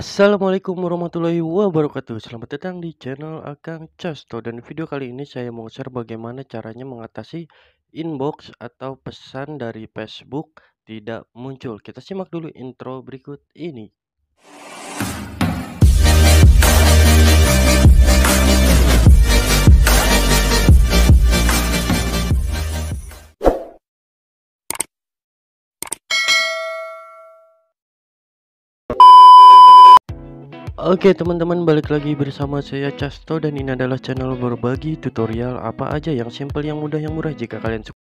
Assalamualaikum warahmatullahi wabarakatuh Selamat datang di channel Akang Casto Dan di video kali ini saya mau share bagaimana caranya mengatasi inbox atau pesan dari Facebook tidak muncul Kita simak dulu intro berikut ini Oke teman-teman balik lagi bersama saya Casto dan ini adalah channel berbagi tutorial apa aja yang simple yang mudah yang murah jika kalian suka